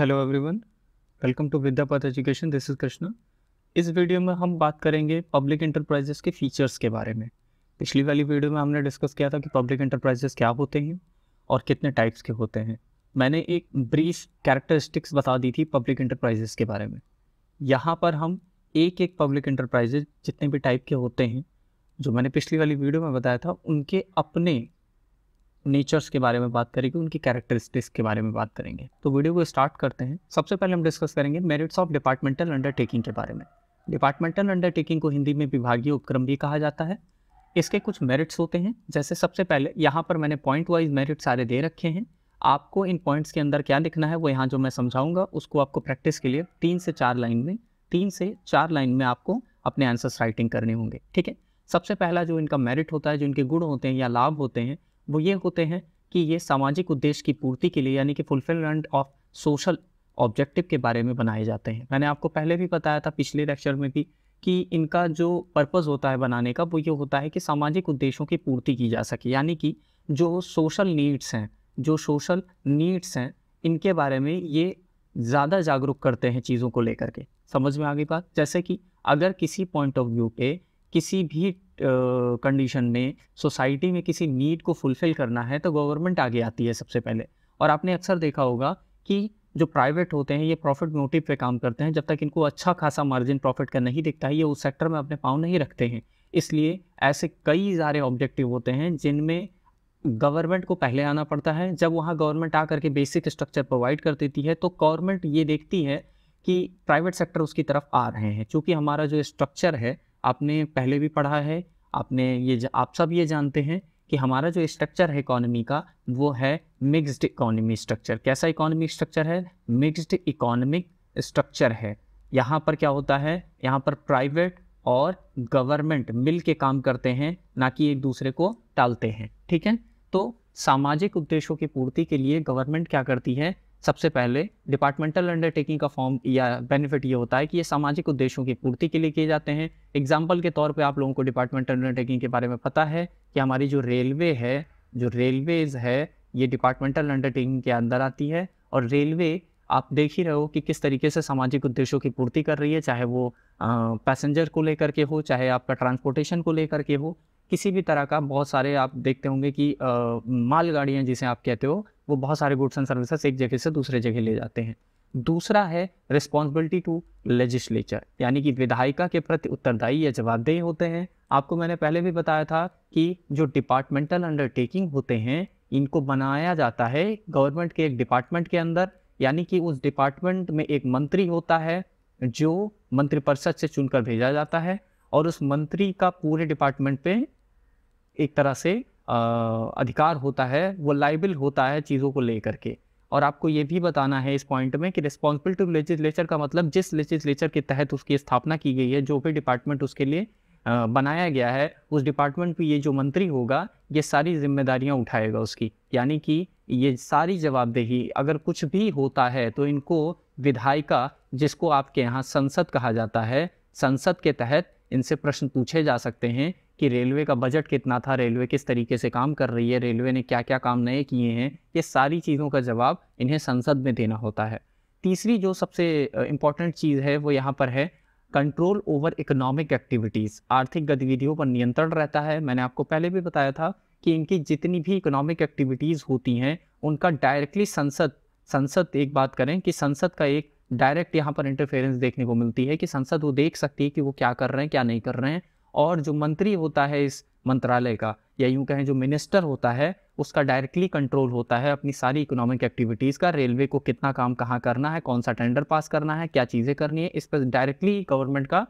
hello everyone welcome to Vidyapath education this is Krishna इस video में हम बात करेंगे पब्लिक इंटरप्राइजेस के फीचर्स के बारे में पिछली वाली वीडियो में हमने डिस्कस किया था कि पब्लिक इंटरप्राइजेस क्या होते हैं और कितने टाइप्स के होते हैं मैंने एक ब्रीफ कैरेक्टरिस्टिक्स बता दी थी पब्लिक इंटरप्राइजेस के बारे में यहाँ पर हम एक एक पब्लिक इंटरप्राइजेज जितने भी टाइप के होते हैं जो मैंने पिछली वाली वीडियो में बताया था उनके अपने नेचर्स के बारे में बात करेंगे उनकी कैरेक्टरिस्टिक्स के बारे में बात करेंगे तो वीडियो को स्टार्ट करते हैं सबसे पहले हम डिस्कस करेंगे मेरिट्स ऑफ डिपार्टमेंटल अंडरटेकिंग के बारे में डिपार्टमेंटल अंडरटेकिंग को हिंदी में विभागीय उपक्रम भी कहा जाता है इसके कुछ मेरिट्स होते हैं जैसे सबसे पहले यहाँ पर मैंने पॉइंट वाइज मेरिट सारे दे रखे हैं आपको इन पॉइंट्स के अंदर क्या लिखना है वो यहाँ जो मैं समझाऊंगा उसको आपको प्रैक्टिस के लिए तीन से चार लाइन में तीन से चार लाइन में आपको अपने आंसर्स राइटिंग करने होंगे ठीक है सबसे पहला जो इनका मेरिट होता है जो इनके गुण होते हैं या लाभ होते हैं वो ये होते हैं कि ये सामाजिक उद्देश्य की पूर्ति के लिए यानी कि फुलफिलमेंट ऑफ सोशल ऑब्जेक्टिव के बारे में बनाए जाते हैं मैंने आपको पहले भी बताया था पिछले लेक्चर में भी कि इनका जो पर्पज़ होता है बनाने का वो ये होता है कि सामाजिक उद्देश्यों की पूर्ति की जा सके यानी कि जो सोशल नीड्स हैं जो सोशल नीड्स हैं इनके बारे में ये ज़्यादा जागरूक करते हैं चीज़ों को लेकर के समझ में आ गई बात जैसे कि अगर किसी पॉइंट ऑफ व्यू पे किसी भी कंडीशन में सोसाइटी में किसी नीड को फुलफ़िल करना है तो गवर्नमेंट आगे आती है सबसे पहले और आपने अक्सर देखा होगा कि जो प्राइवेट होते हैं ये प्रॉफिट मोटिव पे काम करते हैं जब तक इनको अच्छा खासा मार्जिन प्रॉफिट का नहीं दिखता है ये उस सेक्टर में अपने पाँव नहीं रखते हैं इसलिए ऐसे कई सारे ऑब्जेक्टिव होते हैं जिनमें गवर्नमेंट को पहले आना पड़ता है जब वहाँ गवर्नमेंट आ करके बेसिक स्ट्रक्चर प्रोवाइड कर देती है तो गवर्नमेंट ये देखती है कि प्राइवेट सेक्टर उसकी तरफ आ रहे हैं चूँकि हमारा जो स्ट्रक्चर है आपने पहले भी पढ़ा है आपने ये आप सब ये जानते हैं कि हमारा जो स्ट्रक्चर है इकोनॉमी का वो है मिक्स्ड इकोनॉमी स्ट्रक्चर कैसा इकोनॉमी स्ट्रक्चर है मिक्स्ड इकोनॉमिक स्ट्रक्चर है यहाँ पर क्या होता है यहाँ पर प्राइवेट और गवर्नमेंट मिल के काम करते हैं ना कि एक दूसरे को टालते हैं ठीक है तो सामाजिक उद्देश्यों की पूर्ति के लिए गवर्नमेंट क्या करती है सबसे पहले डिपार्टमेंटल अंडरटेकिंग का फॉर्म या बेनिफिट ये होता है कि ये सामाजिक उद्देश्यों की पूर्ति के लिए किए जाते हैं एग्जाम्पल के तौर पर आप लोगों को डिपार्टमेंटल अंडरटेकिंग के बारे में पता है कि हमारी जो रेलवे है जो रेलवेज है ये डिपार्टमेंटल अंडरटेकिंग के अंदर आती है और रेलवे आप देख ही रहे हो कि किस तरीके से सामाजिक उद्देश्यों की पूर्ति कर रही है चाहे वो पैसेंजर को लेकर के हो चाहे आपका ट्रांसपोर्टेशन को लेकर के हो किसी भी तरह का बहुत सारे आप देखते होंगे कि मालगाड़ियाँ जिसे आप कहते हो वो बहुत सारे गुड्स एंड सर्विसेज एक जगह से दूसरे जगह ले जाते हैं दूसरा है रिस्पॉन्सिबिलिटी टू लेजिस्लेचर यानी कि विधायिका के प्रति उत्तरदायी या जवाबदेही होते हैं आपको मैंने पहले भी बताया था कि जो डिपार्टमेंटल अंडरटेकिंग होते हैं इनको बनाया जाता है गवर्नमेंट के एक डिपार्टमेंट के अंदर यानी कि उस डिपार्टमेंट में एक मंत्री होता है जो मंत्रिपरिषद से चुनकर भेजा जाता है और उस मंत्री का पूरे डिपार्टमेंट पे एक तरह से आ, अधिकार होता है वो लाइबल होता है चीज़ों को लेकर के और आपको ये भी बताना है इस पॉइंट में कि रिस्पॉन्सिबल टू लेजिस्लेचर का मतलब जिस लेजिस्लेचर के तहत उसकी स्थापना की गई है जो भी डिपार्टमेंट उसके लिए बनाया गया है उस डिपार्टमेंट पे ये जो मंत्री होगा ये सारी जिम्मेदारियां उठाएगा उसकी यानी कि ये सारी जवाबदेही अगर कुछ भी होता है तो इनको विधायिका जिसको आपके यहाँ संसद कहा जाता है संसद के तहत इनसे प्रश्न पूछे जा सकते हैं कि रेलवे का बजट कितना था रेलवे किस तरीके से काम कर रही है रेलवे ने क्या क्या काम नए किए हैं ये सारी चीज़ों का जवाब इन्हें संसद में देना होता है तीसरी जो सबसे इम्पॉर्टेंट चीज़ है वो यहाँ पर है कंट्रोल ओवर इकोनॉमिक एक्टिविटीज़ आर्थिक गतिविधियों पर नियंत्रण रहता है मैंने आपको पहले भी बताया था कि इनकी जितनी भी इकोनॉमिक एक्टिविटीज़ होती हैं उनका डायरेक्टली संसद संसद एक बात करें कि संसद का एक डायरेक्ट यहाँ पर इंटरफेरेंस देखने को मिलती है कि संसद वो देख सकती है कि वो क्या कर रहे हैं क्या नहीं कर रहे हैं और जो मंत्री होता है इस मंत्रालय का या यूं कहें जो मिनिस्टर होता है उसका डायरेक्टली कंट्रोल होता है अपनी सारी इकोनॉमिक एक्टिविटीज़ का रेलवे को कितना काम कहाँ करना है कौन सा टेंडर पास करना है क्या चीज़ें करनी है इस पर डायरेक्टली गवर्नमेंट का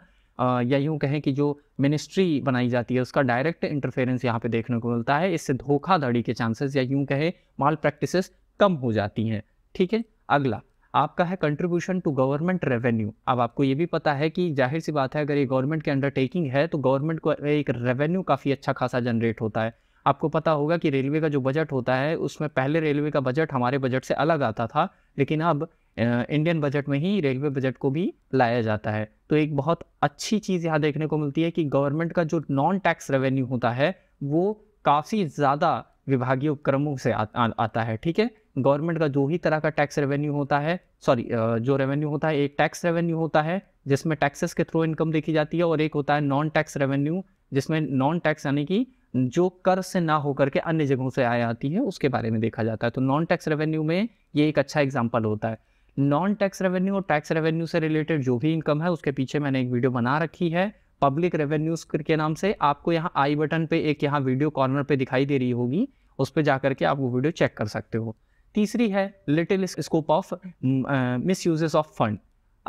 या यूं कहें कि जो मिनिस्ट्री बनाई जाती है उसका डायरेक्ट इंटरफेरेंस यहाँ पे देखने को मिलता है इससे धोखाधड़ी के चांसेस या यूं कहें माल प्रैक्टिस कम हो जाती हैं ठीक है अगला आपका है कंट्रीब्यूशन टू गवर्नमेंट रेवेन्यू अब आपको ये भी पता है कि जाहिर सी बात है अगर ये गवर्नमेंट की अंडरटेकिंग है तो गवर्नमेंट को एक रेवेन्यू काफ़ी अच्छा खासा जनरेट होता है आपको पता होगा कि रेलवे का जो बजट होता है उसमें पहले रेलवे का बजट हमारे बजट से अलग आता था लेकिन अब इंडियन बजट में ही रेलवे बजट को भी लाया जाता है तो एक बहुत अच्छी चीज़ यहाँ देखने को मिलती है कि गवर्नमेंट का जो नॉन टैक्स रेवेन्यू होता है वो काफ़ी ज़्यादा विभागीय उपक्रमों से आ, आ, आता है ठीक है गवर्नमेंट का जो ही तरह का टैक्स रेवेन्यू होता है सॉरी जो रेवेन्यू होता है एक टैक्स रेवेन्यू होता है जिसमें टैक्सेस के थ्रू इनकम देखी जाती है और एक होता है नॉन टैक्स रेवेन्यू जिसमें नॉन टैक्स यानी कि जो कर से ना होकर के अन्य जगहों से आया आती है उसके बारे में देखा जाता है तो नॉन टैक्स रेवेन्यू में ये एक अच्छा एग्जाम्पल होता है नॉन टैक्स रेवेन्यू और टैक्स रेवेन्यू से रिलेटेड जो भी इनकम है उसके पीछे मैंने एक वीडियो बना रखी है पब्लिक रेवेन्यूज के नाम से आपको यहाँ आई बटन पे एक यहाँ वीडियो कॉर्नर पे दिखाई दे रही होगी उस पर जाकर के आप वो वीडियो चेक कर सकते हो तीसरी है little scope of misuses of fund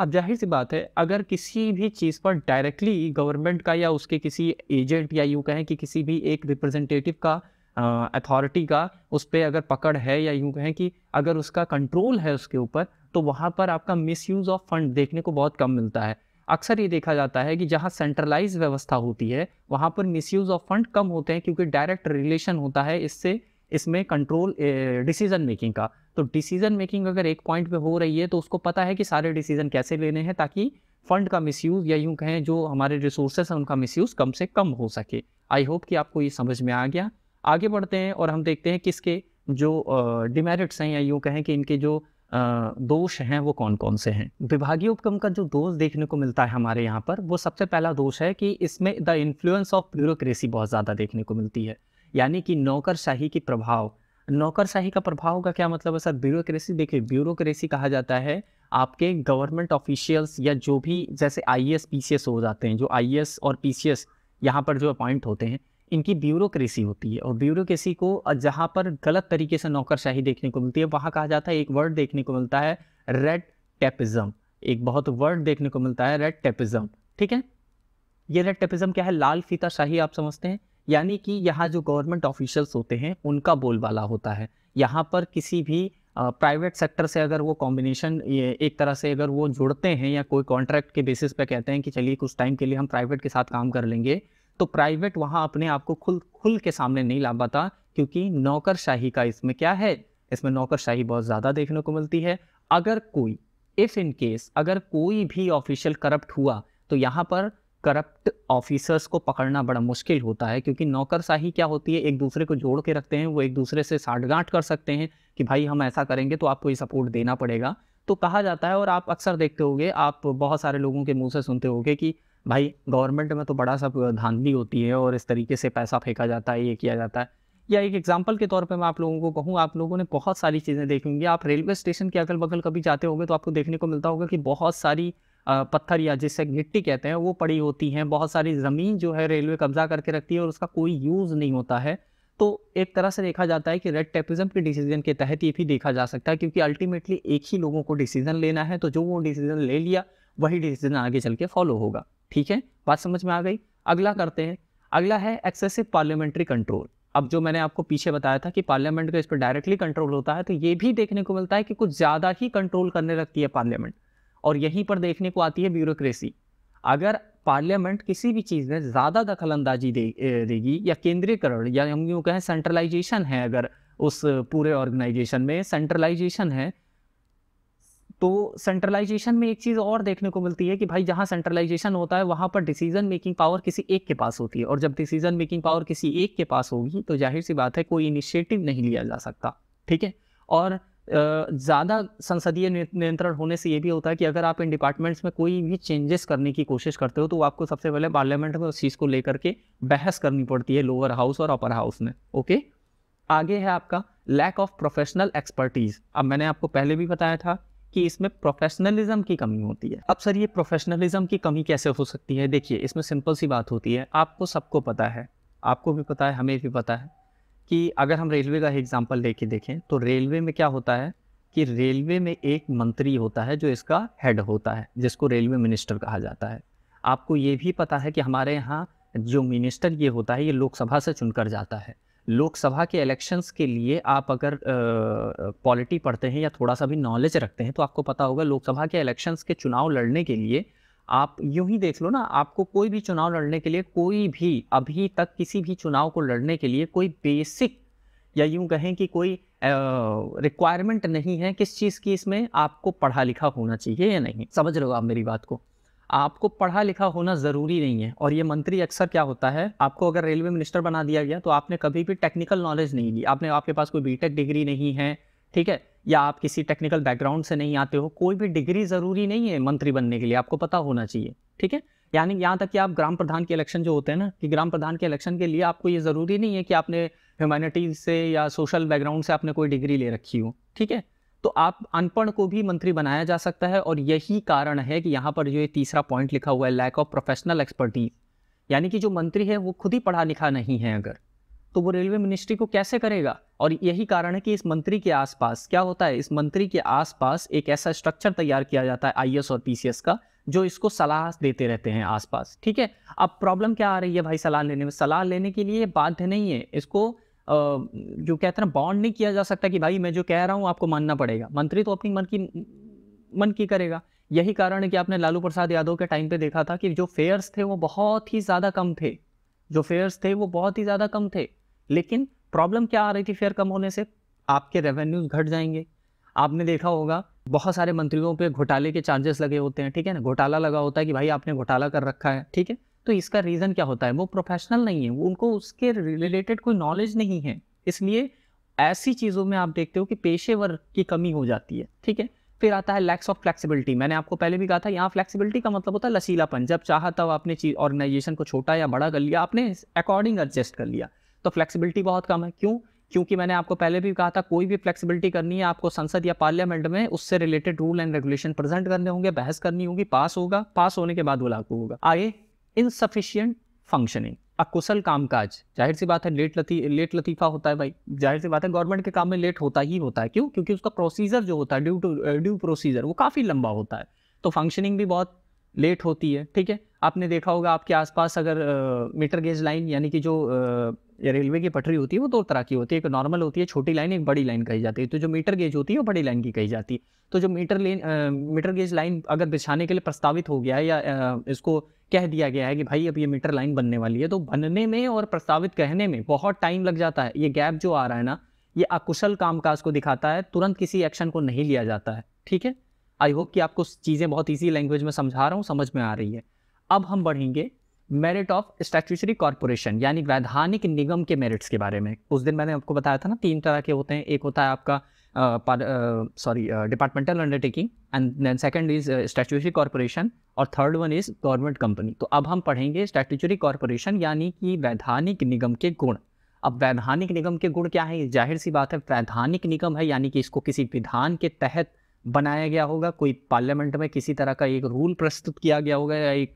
अब जाहिर सी बात है अगर किसी भी चीज़ पर डायरेक्टली गवर्नमेंट का या उसके किसी एजेंट या यूँ कहें कि किसी भी एक रिप्रेजेंटेटिव का अथॉरिटी uh, का उस पर अगर पकड़ है या यूँ कहें कि अगर उसका कंट्रोल है उसके ऊपर तो वहाँ पर आपका मिस यूज़ ऑफ फंड देखने को बहुत कम मिलता है अक्सर ये देखा जाता है कि जहाँ सेंट्रलाइज व्यवस्था होती है वहाँ पर मिसयूज ऑफ फंड कम होते हैं क्योंकि डायरेक्ट रिलेशन होता है इससे इसमें कंट्रोल डिसीजन मेकिंग का तो डिसीजन मेकिंग अगर एक पॉइंट पे हो रही है तो उसको पता है कि सारे डिसीजन कैसे लेने हैं ताकि फंड का मिसयूज या यूँ कहें जो हमारे रिसोर्सेस हैं उनका मिसयूज कम से कम हो सके आई होप कि आपको ये समझ में आ गया आगे बढ़ते हैं और हम देखते हैं किसके जो डिमेरिट्स हैं या यूँ कहें कि इनके जो दोष हैं वो कौन कौन से हैं विभागीय उपक्रम का जो दोष देखने को मिलता है हमारे यहाँ पर वो सबसे पहला दोष है कि इसमें द इन्फ्लुएंस ऑफ ब्यूरोक्रेसी बहुत ज़्यादा देखने को मिलती है यानी कि नौकरशाही के प्रभाव नौकरशाही का प्रभाव का क्या मतलब है सर ब्यूरोक्रेसी देखिए ब्यूरोक्रेसी कहा जाता है आपके गवर्नमेंट ऑफिशियल्स या जो भी जैसे आई एस हो जाते हैं जो आई और पी सी यहाँ पर जो अपॉइंट होते हैं इनकी ब्यूरोक्रेसी होती है और ब्यूरोक्रेसी को जहाँ पर गलत तरीके से नौकरशाही देखने को मिलती है वहाँ कहा जाता है एक वर्ड देखने को मिलता है रेड टेपिज्म एक बहुत वर्ड देखने को मिलता है रेड टेपिज्म ठीक है ये रेड टेपिज्म क्या है लाल फीताशाही आप समझते हैं यानी कि यहाँ जो गवर्नमेंट ऑफिशल्स होते हैं उनका बोलबाला होता है यहाँ पर किसी भी प्राइवेट सेक्टर से अगर वो कॉम्बिनेशन एक तरह से अगर वो जुड़ते हैं या कोई कॉन्ट्रैक्ट के बेसिस पे कहते हैं कि चलिए कुछ टाइम के लिए हम प्राइवेट के साथ काम कर लेंगे तो प्राइवेट वहाँ अपने आप को खुल खुल के सामने नहीं ला पाता क्योंकि नौकरशाही का इसमें क्या है इसमें नौकरशाही बहुत ज़्यादा देखने को मिलती है अगर कोई इफ़ इन केस अगर कोई भी ऑफिशियल करप्ट हुआ तो यहाँ पर करप्ट ऑफिसर्स को पकड़ना बड़ा मुश्किल होता है क्योंकि नौकरशाही क्या होती है एक दूसरे को जोड़ के रखते हैं वो एक दूसरे से साठगांठ कर सकते हैं कि भाई हम ऐसा करेंगे तो आपको ये सपोर्ट देना पड़ेगा तो कहा जाता है और आप अक्सर देखते होगे आप बहुत सारे लोगों के मुंह से सुनते होंगे कि भाई गवर्नमेंट में तो बड़ा सा धांधली होती है और इस तरीके से पैसा फेंका जाता है ये किया जाता है या एक एग्जाम्पल के तौर पर मैं आप लोगों को कहूँ आप लोगों ने बहुत सारी चीज़ें देखी होंगी आप रेलवे स्टेशन के अगल बगल कभी जाते होंगे तो आपको देखने को मिलता होगा कि बहुत सारी पत्थर या जिसे गिट्टी कहते हैं वो पड़ी होती हैं बहुत सारी ज़मीन जो है रेलवे कब्जा करके रखती है और उसका कोई यूज़ नहीं होता है तो एक तरह से देखा जाता है कि रेड टेपिज्म के डिसीजन के तहत ये भी देखा जा सकता है क्योंकि अल्टीमेटली एक ही लोगों को डिसीजन लेना है तो जो वो डिसीजन ले लिया वही डिसीजन आगे चल के फॉलो होगा ठीक है बात समझ में आ गई अगला करते हैं अगला है एक्सेसिव पार्लियामेंट्री कंट्रोल अब जो मैंने आपको पीछे बताया था कि पार्लियामेंट का इस पर डायरेक्टली कंट्रोल होता है तो ये भी देखने को मिलता है कि कुछ ज़्यादा ही कंट्रोल करने लगती है पार्लियामेंट और यहीं पर देखने को आती है ब्यूरोक्रेसी अगर पार्लियामेंट किसी भी चीज़ में ज़्यादा दखल अंदाजी दे, देगी या केंद्रीयकरण या हम यूँ कहें सेंट्रलाइजेशन है अगर उस पूरे ऑर्गेनाइजेशन में सेंट्रलाइजेशन है तो सेंट्रलाइजेशन में एक चीज़ और देखने को मिलती है कि भाई जहाँ सेंट्रलाइजेशन होता है वहाँ पर डिसीजन मेकिंग पावर किसी एक के पास होती है और जब डिसीजन मेकिंग पावर किसी एक के पास होगी तो जाहिर सी बात है कोई इनिशिएटिव नहीं लिया जा सकता ठीक है और ज़्यादा संसदीय नियंत्रण होने से ये भी होता है कि अगर आप इन डिपार्टमेंट्स में कोई भी चेंजेस करने की कोशिश करते हो तो आपको सबसे पहले पार्लियामेंट में उस चीज़ को लेकर के बहस करनी पड़ती है लोअर हाउस और अपर हाउस में ओके आगे है आपका लैक ऑफ प्रोफेशनल एक्सपर्टीज़ अब मैंने आपको पहले भी बताया था कि इसमें प्रोफेशनलिज्म की कमी होती है अब सर ये प्रोफेशनलिज्म की कमी कैसे हो सकती है देखिए इसमें सिंपल सी बात होती है आपको सबको पता है आपको भी पता है हमें भी पता है कि अगर हम रेलवे का एग्जाम्पल लेके देखें तो रेलवे में क्या होता है कि रेलवे में एक मंत्री होता है जो इसका हेड होता है जिसको रेलवे मिनिस्टर कहा जाता है आपको ये भी पता है कि हमारे यहाँ जो मिनिस्टर ये होता है ये लोकसभा से चुनकर जाता है लोकसभा के इलेक्शंस के लिए आप अगर पॉलिटी पढ़ते हैं या थोड़ा सा भी नॉलेज रखते हैं तो आपको पता होगा लोकसभा के इलेक्शंस के चुनाव लड़ने के लिए आप यूं ही देख लो ना आपको कोई भी चुनाव लड़ने के लिए कोई भी अभी तक किसी भी चुनाव को लड़ने के लिए कोई बेसिक या यूं कहें कि कोई रिक्वायरमेंट नहीं है किस चीज़ की इसमें आपको पढ़ा लिखा होना चाहिए या नहीं समझ रहे हो आप मेरी बात को आपको पढ़ा लिखा होना ज़रूरी नहीं है और ये मंत्री अक्सर क्या होता है आपको अगर रेलवे मिनिस्टर बना दिया गया तो आपने कभी भी टेक्निकल नॉलेज नहीं ली आपने आपके पास कोई बीटेक डिग्री नहीं है ठीक है या आप किसी टेक्निकल बैकग्राउंड से नहीं आते हो कोई भी डिग्री ज़रूरी नहीं है मंत्री बनने के लिए आपको पता होना चाहिए ठीक है यानी यहाँ तक कि आप ग्राम प्रधान के इलेक्शन जो होते हैं ना कि ग्राम प्रधान के इलेक्शन के लिए आपको ये ज़रूरी नहीं है कि आपने ह्यूमैनिटी से या सोशल बैकग्राउंड से आपने कोई डिग्री ले रखी हो ठीक है तो आप अनपढ़ को भी मंत्री बनाया जा सकता है और यही कारण है कि यहाँ पर जो ये तीसरा पॉइंट लिखा हुआ है लैक ऑफ प्रोफेशनल एक्सपर्टीज यानी कि जो मंत्री है वो खुद ही पढ़ा लिखा नहीं है अगर तो वो रेलवे मिनिस्ट्री को कैसे करेगा और यही कारण है कि इस मंत्री के आसपास क्या होता है इस मंत्री के आसपास एक ऐसा स्ट्रक्चर तैयार किया जाता है आईएएस और पीसीएस का जो इसको सलाह देते रहते हैं आसपास ठीक है अब प्रॉब्लम क्या आ रही है भाई सलाह लेने में सलाह लेने के लिए बाध्य नहीं है इसको जो कहते हैं बॉन्ड नहीं किया जा सकता कि भाई मैं जो कह रहा हूँ आपको मानना पड़ेगा मंत्री तो अपनी मन की मन की करेगा यही कारण है कि आपने लालू प्रसाद यादव के टाइम पे देखा था कि जो फेयर्स थे वो बहुत ही ज़्यादा कम थे जो फेयर्स थे वो बहुत ही ज़्यादा कम थे लेकिन प्रॉब्लम क्या आ रही थी फेयर कम होने से आपके रेवेन्यूज घट जाएंगे आपने देखा होगा बहुत सारे मंत्रियों पे घोटाले के चार्जेस लगे होते हैं ठीक है ना घोटाला लगा होता है कि भाई आपने घोटाला कर रखा है ठीक है तो इसका रीज़न क्या होता है वो प्रोफेशनल नहीं है उनको उसके रिलेटेड कोई नॉलेज नहीं है इसलिए ऐसी चीज़ों में आप देखते हो कि पेशेवर की कमी हो जाती है ठीक है फिर आता है लैक्स ऑफ फ्लेक्सिबिलिटी मैंने आपको पहले भी कहा था यहाँ फ्लेक्सिबिलिटी का मतलब होता है लचीलापन जब चाहा तब आपने चीज ऑर्गेनाइजेशन को छोटा या बड़ा कर लिया आपने अकॉर्डिंग एडजस्ट कर लिया तो फ्लेक्सिबिलिटी बहुत कम है क्यों क्योंकि मैंने आपको पहले भी कहा था कोई भी फ्लेक्सिबिलिटी करनी है आपको संसद या पार्लियामेंट में उससे related rule and regulation present करने होंगे बहस करनी होगी पास होगा पास होने के बाद वो लागू होगा आगे इनसफिशियंट फंक्शनिंग अकुशल कामकाज जाहिर सी बात है लेट लती लेट लतीफ़ा होता है भाई जाहिर सी बात है गवर्नमेंट के काम में लेट होता ही होता है क्यों क्योंकि उसका प्रोसीजर जो होता है ड्यू टू ड्यू प्रोसीजर वो काफ़ी लंबा होता है तो फंक्शनिंग भी बहुत लेट होती है ठीक है आपने देखा होगा आपके आसपास अगर आ, मीटर गेज लाइन यानी कि जो रेलवे की पटरी होती है वो दो तरह की होती है एक नॉर्मल होती है छोटी लाइन एक बड़ी लाइन कही जाती है तो जो मीटर गेज होती है वो बड़ी लाइन की कही जाती है तो जो मीटर लेन मीटर गेज लाइन अगर बिछाने के लिए प्रस्तावित हो गया है या आ, इसको कह दिया गया है कि भाई अब ये मीटर लाइन बनने वाली है तो बनने में और प्रस्तावित कहने में बहुत टाइम लग जाता है ये गैप जो आ रहा है ना ये अकुशल कामकाज को दिखाता है तुरंत किसी एक्शन को नहीं लिया जाता है ठीक है आई होप कि आपको चीज़ें बहुत ईजी लैंग्वेज में समझा रहा हूँ समझ में आ रही है अब हम बढ़ेंगे मेरिट ऑफ स्टैचुचरी कॉरपोरेशन यानी वैधानिक निगम के मेरिट्स के बारे में उस दिन मैंने आपको बताया था ना तीन तरह के होते हैं एक होता है आपका sorry departmental undertaking and then second is statutory corporation और third one is government company तो अब हम पढ़ेंगे स्टैचुचरी कॉरपोरेशन यानी कि वैधानिक निगम के गुण अब वैधानिक निगम के गुण क्या है जाहिर सी बात है वैधानिक निगम है यानी कि इसको किसी विधान के तहत बनाया गया होगा कोई पार्लियामेंट में किसी तरह का एक रूल प्रस्तुत किया गया होगा या एक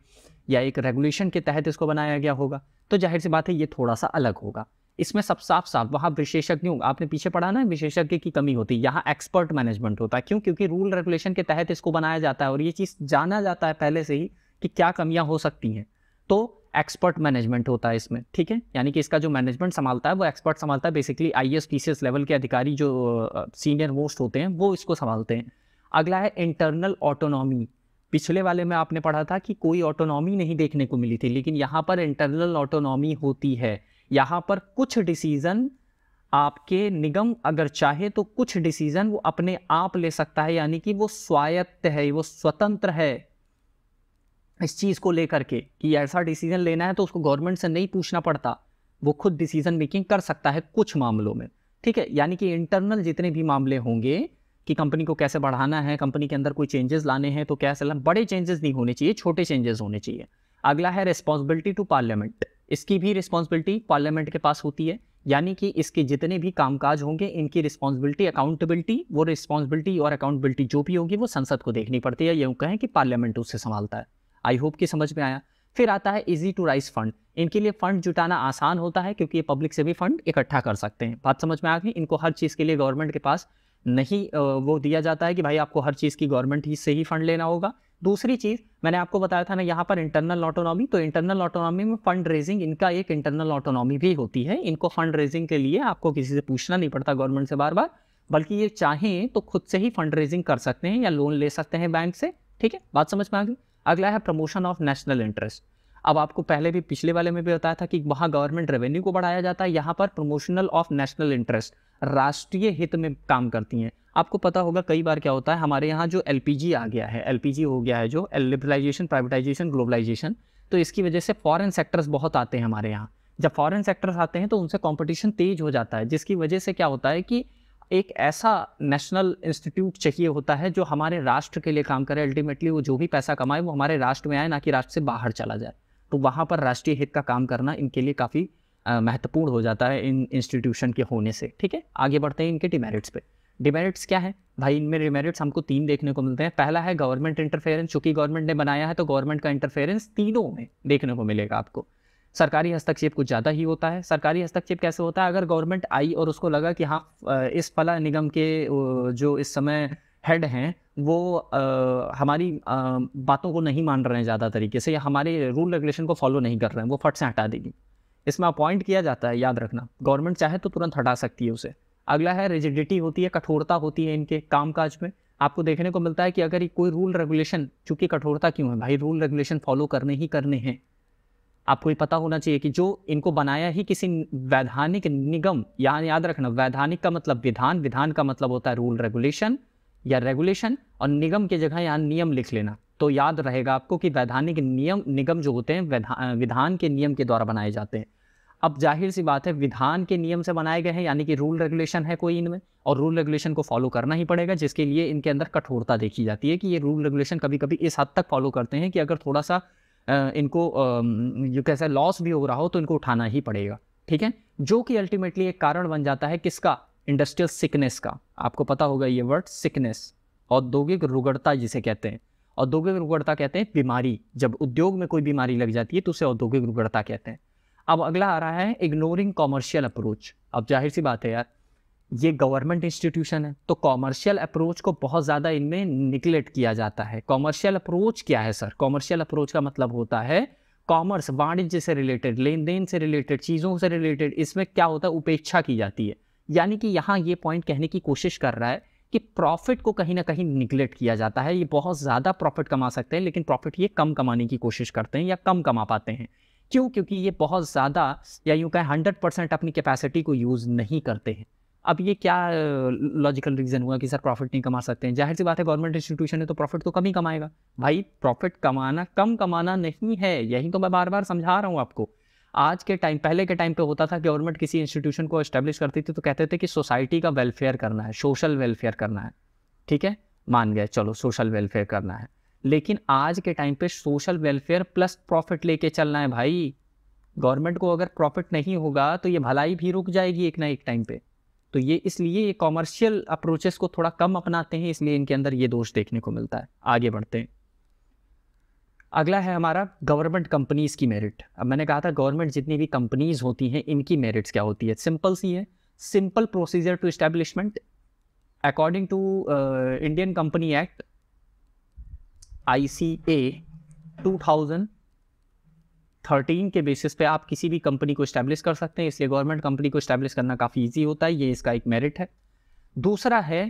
या एक रेगुलेशन के तहत इसको बनाया गया होगा तो जाहिर सी बात है ये थोड़ा सा अलग होगा इसमें सब साफ साफ वहाँ विशेषज्ञों आपने पीछे पढ़ा ना विशेषज्ञ की कमी होती है यहाँ एक्सपर्ट मैनेजमेंट होता है क्यों क्योंकि रूल रेगुलेशन के तहत इसको बनाया जाता है और ये चीज़ जाना जाता है पहले से ही कि क्या कमियाँ हो सकती हैं तो एक्सपर्ट मैनेजमेंट होता है इसमें ठीक है यानी कि इसका जो मैनेजमेंट संभालता है वो एक्सपर्ट संभालता है बेसिकली आई एस लेवल के अधिकारी जो सीनियर मोस्ट होते हैं वो इसको संभालते हैं अगला है इंटरनल ऑटोनॉमी पिछले वाले में आपने पढ़ा था कि कोई ऑटोनॉमी नहीं देखने को मिली थी लेकिन यहाँ पर इंटरनल ऑटोनॉमी होती है यहाँ पर कुछ डिसीज़न आपके निगम अगर चाहे तो कुछ डिसीज़न वो अपने आप ले सकता है यानी कि वो स्वायत्त है वो स्वतंत्र है इस चीज़ को लेकर के कि ऐसा डिसीज़न लेना है तो उसको गवर्नमेंट से नहीं पूछना पड़ता वो खुद डिसीज़न मेकिंग कर सकता है कुछ मामलों में ठीक है यानी कि इंटरनल जितने भी मामले होंगे कि कंपनी को कैसे बढ़ाना है कंपनी के अंदर कोई चेंजेस लाने हैं तो कैसे लाना बड़े चेंजेस नहीं होने चाहिए छोटे चेंजेस होने चाहिए अगला है रिस्पॉन्सिबिलिटी टू पार्लियामेंट इसकी भी रिस्पॉन्सिबिलिटी पार्लियामेंट के पास होती है यानी कि इसके जितने भी कामकाज होंगे इनकी रिस्पॉन्सिबिलिटी अकाउंटेबिलिटी वो रिस्पॉन्सिबिलिटी और अकाउंटेबिलिटी जो भी होगी वो संसद को देखनी पड़ती है यूँ कहें कि पार्लियामेंट उससे संभालता है आई होप कि समझ में आया फिर आता है इजी टू राइज फंड इनके लिए फंड जुटाना आसान होता है क्योंकि ये पब्लिक से भी फंड इकट्ठा कर सकते हैं बात समझ में आ गई इनको हर चीज़ के लिए गवर्नमेंट के पास नहीं वो दिया जाता है कि भाई आपको हर चीज़ की गवर्नमेंट ही से ही फंड लेना होगा दूसरी चीज़ मैंने आपको बताया था ना यहाँ पर इंटरनल ऑटोनॉमी तो इंटरनल ऑटोनॉमी में फंड रेजिंग इनका एक इंटरनल ऑटोनॉमी भी होती है इनको फंड रेजिंग के लिए आपको किसी से पूछना नहीं पड़ता गवर्नमेंट से बार बार बल्कि ये चाहें तो खुद से ही फंड रेजिंग कर सकते हैं या लोन ले सकते हैं बैंक से ठीक है बात समझ में आ गई अगला है प्रमोशन ऑफ नेशनल इंटरेस्ट अब आपको पहले भी पिछले वाले में भी बताया था कि वहाँ गवर्नमेंट रेवेन्यू को बढ़ाया जाता है यहाँ पर प्रमोशनल ऑफ नेशनल इंटरेस्ट राष्ट्रीय हित में काम करती हैं आपको पता होगा कई बार क्या होता है हमारे यहाँ जो एल आ गया है एल हो गया है जो लिबरलाइजेशन प्राइवेटाइजेशन ग्लोबलाइजेशन तो इसकी वजह से फॉरन सेक्टर्स बहुत आते हैं हमारे यहाँ जब फॉरन सेक्टर्स आते हैं तो उनसे कॉम्पिटिशन तेज हो जाता है जिसकी वजह से क्या होता है कि एक ऐसा नेशनल इंस्टीट्यूट चाहिए होता है जो हमारे राष्ट्र के लिए काम करे अल्टीमेटली वो जो भी पैसा कमाए वो हमारे राष्ट्र में आए ना कि राष्ट्र से बाहर चला जाए तो वहाँ पर राष्ट्रीय हित का काम करना इनके लिए काफ़ी महत्वपूर्ण हो जाता है इन इंस्टीट्यूशन के होने से ठीक है आगे बढ़ते हैं इनके डिमेरिट्स पे डिमेरिट्स क्या है भाई इनमें डिमेरिट्स हमको तीन देखने को मिलते हैं पहला है गवर्नमेंट इंटरफेरेंस चूंकि गवर्नमेंट ने बनाया है तो गवर्नमेंट का इंटरफेरेंस तीनों में देखने को मिलेगा आपको सरकारी हस्तक्षेप कुछ ज़्यादा ही होता है सरकारी हस्तक्षेप कैसे होता है अगर गवर्नमेंट आई और उसको लगा कि हाँ इस फला निगम के जो इस समय हेड हैं वो आ, हमारी आ, बातों को नहीं मान रहे हैं ज़्यादा तरीके से या हमारे रूल रेगुलेशन को फॉलो नहीं कर रहे हैं वो फट से हटा देगी इसमें अपॉइंट किया जाता है याद रखना गवर्नमेंट चाहे तो तुरंत हटा सकती है उसे अगला है रिजिडिटी होती है कठोरता होती है इनके कामकाज में आपको देखने को मिलता है कि अगर ये कोई रूल रेगुलेशन चूंकि कठोरता क्यों है भाई रूल रेगुलेशन फॉलो करने ही करने हैं आपको ये पता होना चाहिए कि जो इनको बनाया ही किसी वैधानिक निगम यहाँ याद रखना वैधानिक का मतलब विधान विधान का मतलब होता है रूल रेगुलेशन या रेगुलेशन और निगम की जगह यहाँ नियम लिख लेना तो याद रहेगा आपको कि वैधानिक नियम निगम जो होते हैं विधान के नियम के द्वारा बनाए जाते हैं अब जाहिर सी बात है विधान के नियम से बनाए गए हैं यानी कि रूल रेगुलेशन है कोई इनमें और रूल रेगुलेशन को फॉलो करना ही पड़ेगा जिसके लिए इनके अंदर कठोरता देखी जाती है कि ये रूल रेगुलेशन कभी कभी इस हद तक फॉलो करते हैं कि अगर थोड़ा सा इनको जो कैसा लॉस भी हो रहा हो तो इनको उठाना ही पड़ेगा ठीक है जो कि अल्टीमेटली एक कारण बन जाता है किसका इंडस्ट्रियल सिकनेस का आपको पता होगा ये वर्ड सिकनेस औद्योगिक रुगड़ता जिसे कहते हैं औद्योगिक रुगड़ता कहते हैं बीमारी जब उद्योग में कोई बीमारी लग जाती है तो उसे औद्योगिक रुगड़ता कहते हैं अब अगला आ रहा है इग्नोरिंग कॉमर्शियल अप्रोच अब जाहिर सी बात है यार ये गवर्नमेंट इंस्टीट्यूशन है तो कॉमर्शियल अप्रोच को बहुत ज़्यादा इनमें निगलेक्ट किया जाता है कॉमर्शियल अप्रोच क्या है सर कॉमर्शियल अप्रोच का मतलब होता है कॉमर्स वाणिज्य से रिलेटेड लेन देन से रिलेटेड चीज़ों से रिलेटेड इसमें क्या होता है उपेक्षा की जाती है यानी कि यहाँ ये पॉइंट कहने की कोशिश कर रहा है कि प्रॉफिट को कहीं ना कहीं निगलेक्ट किया जाता है ये बहुत ज़्यादा प्रॉफिट कमा सकते हैं लेकिन प्रॉफिट ये कम कमाने की कोशिश करते हैं या कम कमा पाते हैं क्यों क्योंकि ये बहुत ज़्यादा या यूँ कहें हंड्रेड परसेंट अपनी कैपेसिटी को यूज़ नहीं करते हैं अब ये क्या लॉजिकल रीज़न हुआ कि सर प्रॉफिट नहीं कमा सकते हैं जाहिर सी बात है गवर्नमेंट इंस्टीट्यूशन है तो प्रॉफिट तो कम ही कमाएगा भाई प्रॉफिट कमाना कम कमाना नहीं है यही तो मैं बार बार समझा रहा हूँ आपको आज के टाइम पहले के टाइम पे होता था गवर्नमेंट किसी इंस्टीट्यूशन को इस्टेब्लिश करती थी तो कहते थे कि सोसाइटी का वेलफेयर करना है सोशल वेलफेयर करना है ठीक है मान गए चलो सोशल वेलफेयर करना है लेकिन आज के टाइम पे सोशल वेलफेयर प्लस प्रॉफिट लेके चलना है भाई गवर्नमेंट को अगर प्रॉफिट नहीं होगा तो ये भलाई भी रुक जाएगी एक ना एक टाइम पे तो ये इसलिए ये कॉमर्शियल अप्रोचेस को थोड़ा कम अपनाते हैं इसलिए इनके अंदर ये दोष देखने को मिलता है आगे बढ़ते हैं अगला है हमारा गवर्नमेंट कंपनीज़ की मेरिट अब मैंने कहा था गवर्नमेंट जितनी भी कंपनीज़ होती हैं इनकी मेरिट्स क्या होती है सिंपल सी है simple procedure to establishment according to Indian company act I C A two thousand thirteen के बेसिस पे आप किसी भी कंपनी को स्टैब्लिश कर सकते हैं इसलिए गवर्नमेंट कंपनी को स्टैब्लिश करना काफ़ी ईजी होता है ये इसका एक मेरिट है दूसरा है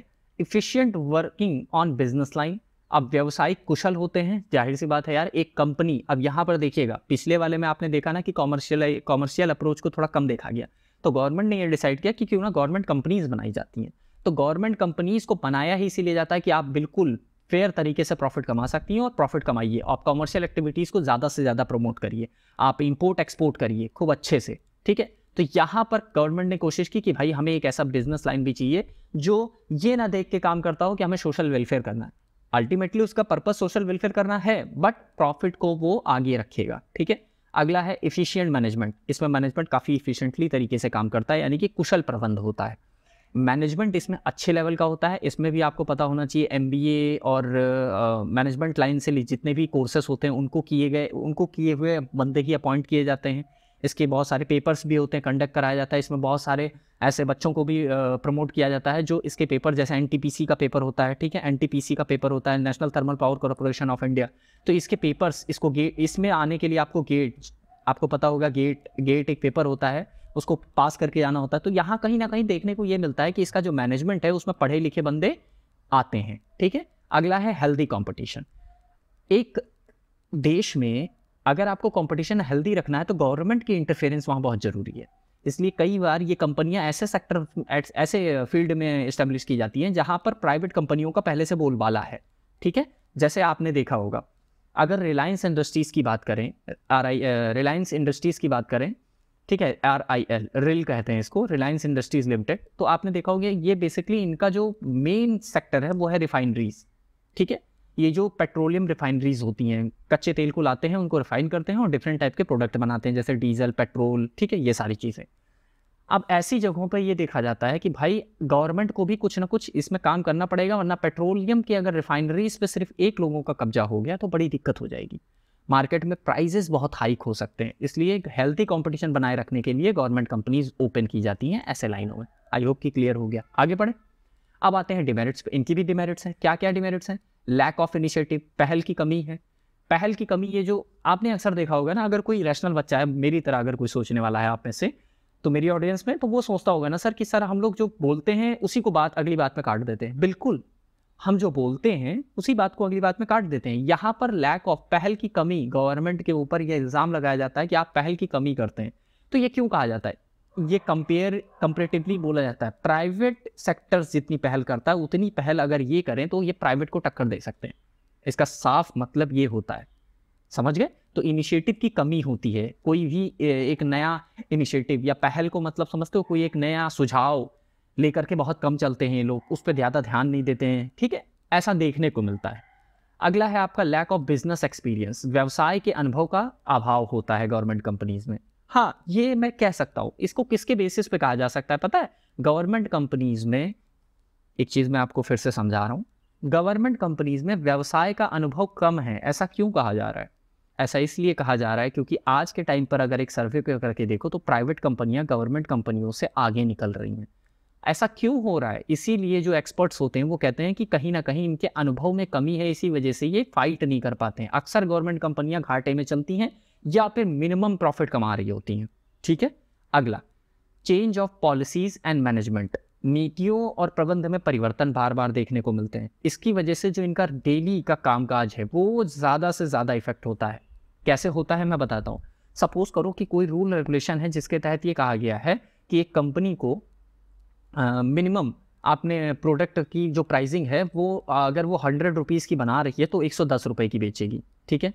efficient working on business line अब व्यवसायिक कुशल होते हैं जाहिर सी बात है यार एक कंपनी अब यहाँ पर देखिएगा पिछले वाले में आपने देखा ना कि कॉमर्शियल कॉमर्शियल अप्रोच को थोड़ा कम देखा गया तो गवर्नमेंट ने ये डिसाइड किया कि क्यों ना गवर्नमेंट कंपनीज बनाई जाती हैं तो गवर्नमेंट कंपनीज को बनाया ही इसीलिए जाता है कि आप बिल्कुल फेयर तरीके से प्रॉफिट कमा सकती हैं और प्रॉफिट कमाइए आप कॉमर्शियल एक्टिविटीज़ को ज़्यादा से ज़्यादा प्रमोट करिए आप इम्पोर्ट एक्सपोर्ट करिए खूब अच्छे से ठीक है तो यहाँ पर गवर्नमेंट ने कोशिश की कि भाई हमें एक ऐसा बिजनेस लाइन भी चाहिए जो ये ना देख के काम करता हो कि हमें सोशल वेलफेयर करना है अल्टीमेटली उसका पर्पज सोशल वेलफेयर करना है बट प्रॉफिट को वो आगे रखेगा ठीक है अगला है इफिशियंट मैनेजमेंट इसमें मैनेजमेंट काफ़ी इफिशियंटली तरीके से काम करता है यानी कि कुशल प्रबंध होता है मैनेजमेंट इसमें अच्छे लेवल का होता है इसमें भी आपको पता होना चाहिए एम और मैनेजमेंट लाइन से जितने भी कोर्सेस होते हैं उनको किए गए उनको किए हुए बंदे ही अपॉइंट किए जाते हैं इसके बहुत सारे पेपर्स भी होते हैं कंडक्ट कराया जाता है इसमें बहुत सारे ऐसे बच्चों को भी प्रमोट किया जाता है जो इसके पेपर जैसे एन का पेपर होता है ठीक है एन का पेपर होता है national thermal power corporation of India तो इसके पेपर्स इसको गेट इसमें आने के लिए आपको गेट आपको पता होगा गेट गेट एक पेपर होता है उसको पास करके जाना होता है तो यहाँ कहीं ना कहीं देखने को ये मिलता है कि इसका जो मैनेजमेंट है उसमें पढ़े लिखे बंदे आते हैं ठीक है अगला है हेल्दी कॉम्पिटिशन एक देश में अगर आपको कंपटीशन हेल्दी रखना है तो गवर्नमेंट की इंटरफेरेंस वहाँ बहुत ज़रूरी है इसलिए कई बार ये कंपनियां ऐसे सेक्टर ऐसे फील्ड में इस्टेब्लिश की जाती हैं जहाँ पर प्राइवेट कंपनियों का पहले से बोलबाला है ठीक है जैसे आपने देखा होगा अगर रिलायंस इंडस्ट्रीज़ की बात करें आर आई रिलायंस इंडस्ट्रीज़ की बात करें ठीक है आर आई एल रिल कहते हैं इसको रिलायंस इंडस्ट्रीज लिमिटेड तो आपने देखा होगा ये बेसिकली इनका जो मेन सेक्टर है वो है रिफाइनरीज ठीक है ये जो पेट्रोलियम रिफाइनरीज होती हैं कच्चे तेल को लाते हैं उनको रिफाइन करते हैं और डिफरेंट टाइप के प्रोडक्ट बनाते हैं जैसे डीजल पेट्रोल ठीक है ये सारी चीज़ें अब ऐसी जगहों पर ये देखा जाता है कि भाई गवर्नमेंट को भी कुछ ना कुछ इसमें काम करना पड़ेगा वरना पेट्रोलियम की अगर रिफाइनरीज पे सिर्फ एक लोगों का कब्जा हो गया तो बड़ी दिक्कत हो जाएगी मार्केट में प्राइजेस बहुत हाइक हो सकते हैं इसलिए एक हेल्थी कॉम्पिटिशन बनाए रखने के लिए गवर्नमेंट कंपनीज ओपन की जाती हैं ऐसे लाइनों में आई होप कि क्लियर हो गया आगे बढ़े अब आते हैं डिमेरिट्स पे इनकी भी डिमेरिट्स हैं क्या क्या डिमेरिट्स हैं लैक ऑफ इनिशिएटिव पहल की कमी है पहल की कमी ये जो आपने अक्सर देखा होगा ना अगर कोई रैशनल बच्चा है मेरी तरह अगर कोई सोचने वाला है आप में से तो मेरी ऑडियंस में तो वो सोचता होगा ना सर कि सर हम लोग जो बोलते हैं उसी को बात अगली बात में काट देते हैं बिल्कुल हम जो बोलते हैं उसी बात को अगली बात में काट देते हैं यहाँ पर लैक ऑफ पहल की कमी गवर्नमेंट के ऊपर यह इल्ज़ाम लगाया जाता है कि आप पहल की कमी करते हैं तो ये क्यों कहा जाता है ये कंपेयर कंपेरेटिवली बोला जाता है प्राइवेट सेक्टर्स जितनी पहल करता है उतनी पहल अगर ये करें तो ये प्राइवेट को टक्कर दे सकते हैं इसका साफ मतलब ये होता है समझ गए तो इनिशिएटिव की कमी होती है कोई भी एक नया इनिशिएटिव या पहल को मतलब समझते हो कोई एक नया सुझाव लेकर के बहुत कम चलते हैं ये लोग उस पर ज़्यादा ध्यान नहीं देते हैं ठीक है ऐसा देखने को मिलता है अगला है आपका लैक ऑफ बिजनेस एक्सपीरियंस व्यवसाय के अनुभव का अभाव होता है गवर्नमेंट कंपनीज में हाँ ये मैं कह सकता हूँ इसको किसके बेसिस पे कहा जा सकता है पता है गवर्नमेंट कंपनीज में एक चीज़ मैं आपको फिर से समझा रहा हूँ गवर्नमेंट कंपनीज में व्यवसाय का अनुभव कम है ऐसा क्यों कहा जा रहा है ऐसा इसलिए कहा जा रहा है क्योंकि आज के टाइम पर अगर एक सर्वे करके देखो तो प्राइवेट कंपनियाँ गवर्नमेंट कंपनियों से आगे निकल रही हैं ऐसा क्यों हो रहा है इसीलिए जो एक्सपर्ट्स होते हैं वो कहते हैं कि कहीं ना कहीं इनके अनुभव में कमी है इसी वजह से ये फाइट नहीं कर पाते हैं अक्सर गवर्नमेंट कंपनियां घाटे में चलती हैं या फिर मिनिमम प्रॉफिट कमा रही होती हैं ठीक है अगला change of policies and management नीतियों और प्रबंध में परिवर्तन बार बार देखने को मिलते हैं इसकी वजह से जो इनका डेली का कामकाज है वो ज़्यादा से ज़्यादा इफेक्ट होता है कैसे होता है मैं बताता हूँ सपोज करो कि कोई रूल रेगुलेशन है जिसके तहत ये कहा गया है कि एक कंपनी को मिनिमम आपने प्रोडक्ट की जो प्राइसिंग है वो अगर वो हंड्रेड रुपीज़ की बना रही है तो एक सौ दस रुपये की बेचेगी ठीक है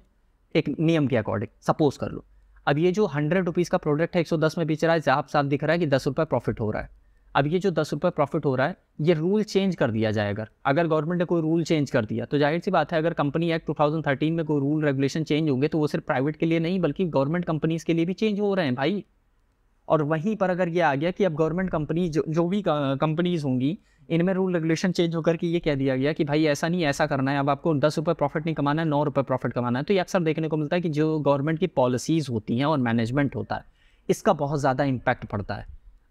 एक नियम के अकॉर्डिंग सपोज़ कर लो अब ये जो हंड्रेड रुपीज़ का प्रोडक्ट है एक सौ दस में बेच रहा है साफ साफ दिख रहा है कि दस रुपये प्रॉफिट हो रहा है अब ये जो दस रुपये प्रॉफिट हो रहा है ये रूल चेंज कर दिया जाए अगर अगर गवर्नमेंट ने कोई रूल चेंज कर दिया तो जाहिर सी बात है अगर कंपनी एक्ट 2013 में कोई रूल रेगुलेशन चेंज होंगे तो वो सिर्फ प्राइवेट के लिए नहीं बल्कि गवर्नमेंट कंपनीज़ के लिए भी चेंज हो रहे हैं भाई और वहीं पर अगर ये आ गया कि अब गवर्नमेंट कंपनी जो जो भी कंपनीज होंगी इनमें रूल रेगुलेशन चेंज होकर के ये कह दिया गया कि भाई ऐसा नहीं ऐसा करना है अब आपको दस रुपये प्रॉफिट नहीं कमाना है नौ रुपये प्रॉफिट कमाना है तो ये अक्सर देखने को मिलता है कि जो गवर्नमेंट की पॉलिसीज़ होती हैं और मैनेजमेंट होता है इसका बहुत ज़्यादा इम्पैक्ट पड़ता है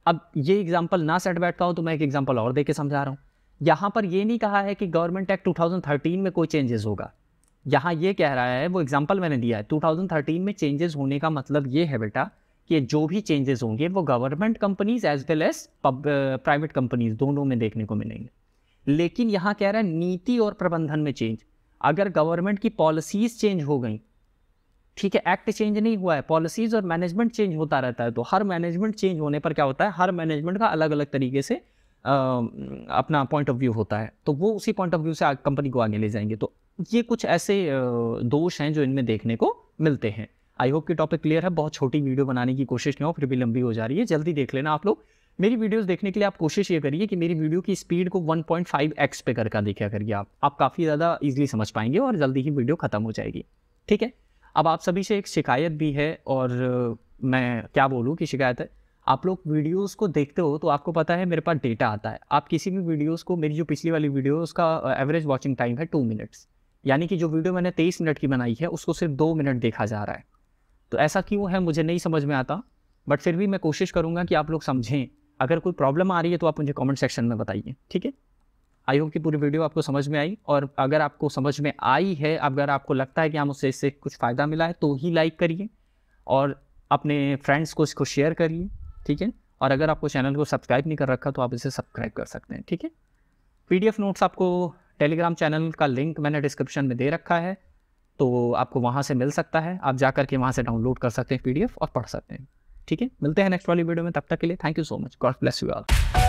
अब ये एग्जाम्पल ना सेट बैठता हो तो मैं एक एग्जाम्पल और दे के समझा रहा हूँ यहाँ पर ये नहीं कहा है कि गवर्नमेंट एक्ट टू में कोई चेंजेस होगा यहाँ ये कह रहा है वो एग्जाम्पल मैंने दिया है टू में चेंजेस होने का मतलब ये है बेटा ये जो भी चेंजेस होंगे वो government companies as well as private companies दोनों में देखने को मिलेंगे लेकिन यहाँ कह रहा है नीति और प्रबंधन में चेंज अगर गवर्नमेंट की पॉलिसीज चेंज हो गई ठीक है एक्ट चेंज नहीं हुआ है पॉलिसीज और मैनेजमेंट चेंज होता रहता है तो हर मैनेजमेंट चेंज होने पर क्या होता है हर मैनेजमेंट का अलग अलग तरीके से आ, अपना पॉइंट ऑफ व्यू होता है तो वो उसी पॉइंट ऑफ व्यू से कंपनी को आगे ले जाएंगे तो ये कुछ ऐसे दोष हैं जो इनमें देखने को मिलते हैं आई होप कि टॉपिक क्लियर है बहुत छोटी वीडियो बनाने की कोशिश नहीं हो फिर भी लंबी हो जा रही है जल्दी देख लेना आप लोग मेरी वीडियोस देखने के लिए आप कोशिश ये करिए कि मेरी वीडियो की स्पीड को 1.5x पे करके देखा करिए आप आप काफ़ी ज़्यादा इजीली समझ पाएंगे और जल्दी ही वीडियो ख़त्म हो जाएगी ठीक है अब आप सभी से एक शिकायत भी है और मैं क्या बोलूँ कि शिकायत है आप लोग वीडियोस को देखते हो तो आपको पता है मेरे पास डेटा आता है आप किसी भी वीडियोज़ को मेरी जो पिछली वाली वीडियो उसका एवरेज वॉचिंग टाइम है टू मिनट्स यानी कि जो वीडियो मैंने तेईस मिनट की बनाई है उसको सिर्फ दो मिनट देखा जा रहा है तो ऐसा क्यों है मुझे नहीं समझ में आता बट फिर भी मैं कोशिश करूँगा कि आप लोग समझें अगर कोई प्रॉब्लम आ रही है तो आप मुझे कमेंट सेक्शन में बताइए ठीक है आई होप कि पूरी वीडियो आपको समझ में आई और अगर आपको समझ में आई है अगर आपको लगता है कि हम उससे इससे कुछ फ़ायदा मिला है तो ही लाइक करिए और अपने फ्रेंड्स को इसको शेयर करिए ठीक है और अगर आपको चैनल को सब्सक्राइब नहीं कर रखा तो आप इसे सब्सक्राइब कर सकते हैं ठीक है पीडीएफ नोट्स आपको टेलीग्राम चैनल का लिंक मैंने डिस्क्रिप्शन में दे रखा है तो आपको वहाँ से मिल सकता है आप जा करके वहाँ से डाउनलोड कर सकते हैं पीडीएफ और पढ़ सकते हैं ठीक है मिलते हैं नेक्स्ट वाली वीडियो में तब तक के लिए thank you so much God bless you all